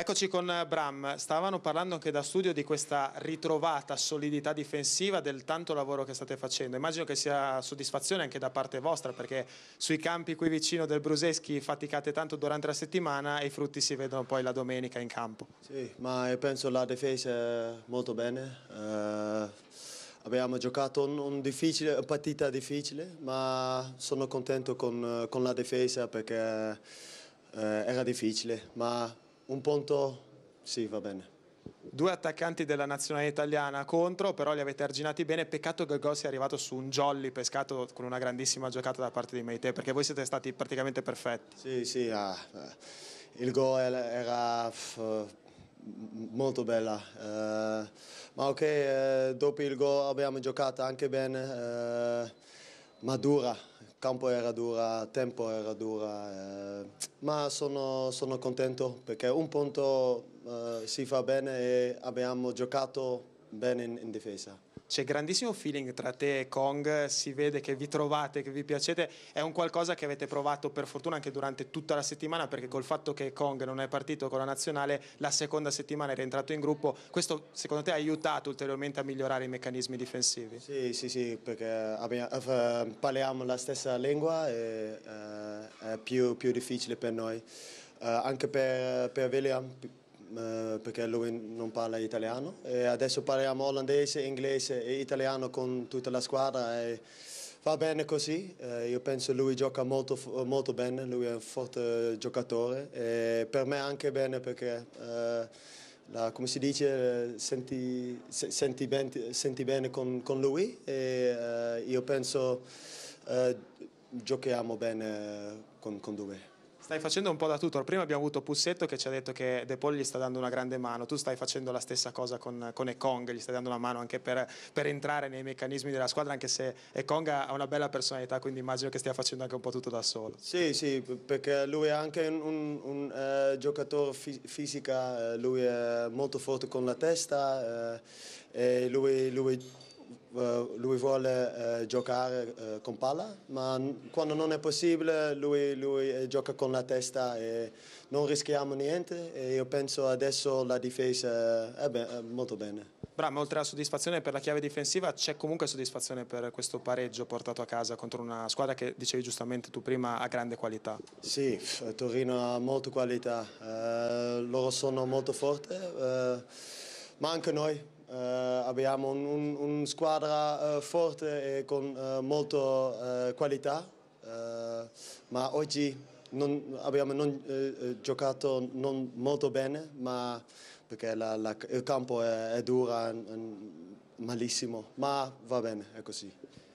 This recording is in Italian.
Eccoci con eh, Bram, stavano parlando anche da studio di questa ritrovata solidità difensiva del tanto lavoro che state facendo, immagino che sia soddisfazione anche da parte vostra perché sui campi qui vicino del Bruseschi faticate tanto durante la settimana e i frutti si vedono poi la domenica in campo. Sì, ma io penso la difesa molto bene, eh, abbiamo giocato un, un difficile, una partita difficile ma sono contento con, con la difesa perché eh, era difficile ma un punto sì, va bene. Due attaccanti della nazionale italiana contro, però li avete arginati bene. Peccato che il gol sia arrivato su un jolly pescato con una grandissima giocata da parte di Meite, perché voi siete stati praticamente perfetti. Sì, sì, ah, eh, il gol era molto bella. Eh, ma ok, eh, dopo il gol abbiamo giocato anche bene, eh, ma dura campo era dura, tempo era dura, eh, ma sono, sono, contento perché un punto eh, si fa bene e abbiamo giocato bene in, in difesa. C'è grandissimo feeling tra te e Kong, si vede che vi trovate, che vi piacete, è un qualcosa che avete provato per fortuna anche durante tutta la settimana perché col fatto che Kong non è partito con la nazionale, la seconda settimana è rientrato in gruppo, questo secondo te ha aiutato ulteriormente a migliorare i meccanismi difensivi? Sì, sì, sì, perché abbiamo, eh, parliamo la stessa lingua e uh, è più, più, difficile per noi, uh, anche per, per William eh, perché lui non parla italiano e adesso parliamo olandese, inglese e italiano con tutta la squadra e va bene così, eh, io penso che lui gioca molto, molto, bene, lui è un forte giocatore e per me anche bene perché eh, la, come si dice senti, senti, ben, senti bene con, con, lui e eh, io penso eh, giochiamo bene con, con lui stai facendo un po' da tutto. Prima abbiamo avuto Pussetto che ci ha detto che De Paul gli sta dando una grande mano, tu stai facendo la stessa cosa con, con Ekong, gli stai dando una mano anche per, per, entrare nei meccanismi della squadra, anche se Ekong ha una bella personalità, quindi immagino che stia facendo anche un po' tutto da solo. Sì, sì, perché lui è anche un, un, un uh, giocatore fi fisica, eh, lui è molto forte con la testa uh, e lui, lui eh, lui vuole eh, giocare eh, con palla, ma quando non è possibile lui, lui, gioca con la testa e non rischiamo niente e io penso adesso la difesa è, be è molto bene. Bram, oltre alla soddisfazione per la chiave difensiva, c'è comunque soddisfazione per questo pareggio portato a casa contro una squadra che, dicevi giustamente tu prima, ha grande qualità? Sì, Torino ha molta qualità, eh, loro sono molto forti, eh, ma anche noi Uh, abbiamo una un, un squadra uh, forte e con uh, eh, molta qualità, ma oggi non, abbiamo non, giocato non molto bene, ma perché la, la, il campo è, è duro, malissimo, ma va bene, è così.